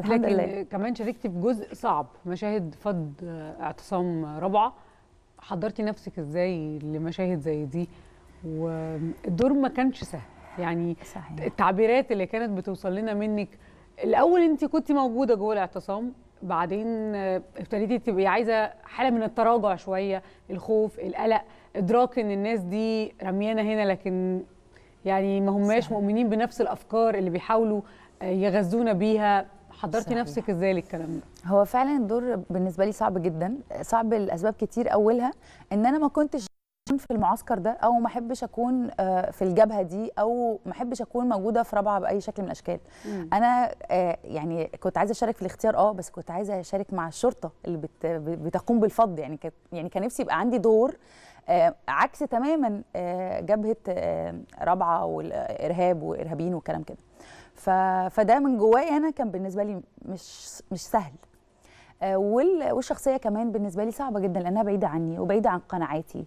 فالحمد لكن لله كمان شاركتي في جزء صعب مشاهد فض اعتصام رابعه حضرتي نفسك ازاي لمشاهد زي دي والدور ما كانش سهل يعني صحيح. التعبيرات اللي كانت بتوصل لنا منك الاول انت كنت موجوده جوه الاعتصام بعدين ابتديتي تبقي عايزه حاله من التراجع شويه الخوف القلق ادراك ان الناس دي رميانه هنا لكن يعني ما هماش مؤمنين بنفس الافكار اللي بيحاولوا يغذونا بيها حضرتي نفسك ازاي للكلام ده هو فعلا الدور بالنسبه لي صعب جدا صعب لاسباب كتير اولها ان انا ما كنتش في المعسكر ده او ما احبش اكون آه، في الجبهه دي او ما احبش اكون موجوده في رابعه باي شكل من الاشكال مم. انا آه، يعني كنت عايزه اشارك في الاختيار اه بس كنت عايزه اشارك مع الشرطه اللي بت بتقوم بالفض يعني يعني كان نفسي يبقى عندي دور آه، عكس تماما جبهه رابعه والارهاب وارهابيين والكلام كده فده من جوايا انا كان بالنسبه لي مش مش سهل آه، والشخصيه كمان بالنسبه لي صعبه جدا لانها بعيده عني وبعيده عن قناعاتي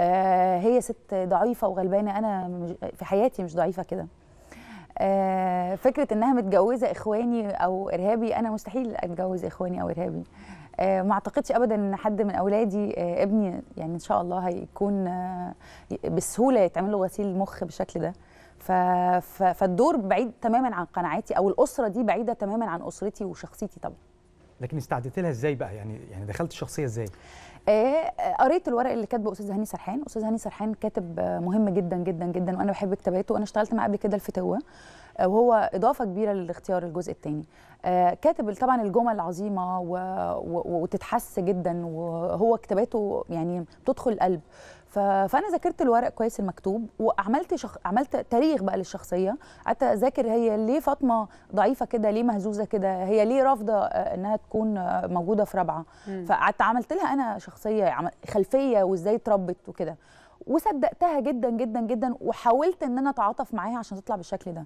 آه، هي ست ضعيفه وغلبانه انا في حياتي مش ضعيفه كده آه، فكره انها متجوزه اخواني او ارهابي انا مستحيل اتجوز اخواني او ارهابي ما اعتقدش ابدا ان حد من اولادي ابني يعني ان شاء الله هيكون بسهوله يتعمل له غسيل مخ بالشكل ده فالدور بعيد تماما عن قناعاتي او الاسره دي بعيده تماما عن اسرتي وشخصيتي طبعا لكن استعدت لها ازاي بقى يعني يعني دخلت الشخصيه ازاي ايه قريت الورق اللي كاتبه استاذ هاني سرحان استاذ هاني سرحان كاتب آه، مهم جدا جدا جدا وانا بحب كتاباته وانا اشتغلت معاه قبل كده الفتوه آه، وهو اضافه كبيره للاختيار الجزء الثاني كاتب طبعا الجمل عظيمه وتتحس جدا وهو كتاباته يعني بتدخل القلب فانا ذاكرت الورق كويس المكتوب وعملت شخ... عملت تاريخ بقى للشخصيه قعدت اذاكر هي ليه فاطمه ضعيفه كده ليه مهزوزه كده هي ليه رافضه آه، انها تكون آه، موجوده في رابعه فقعدت عملت لها انا شخصيه خلفيه وازاي اتربت وكده وصدقتها جدا جدا جدا وحاولت ان انا اتعاطف معاها عشان تطلع بالشكل ده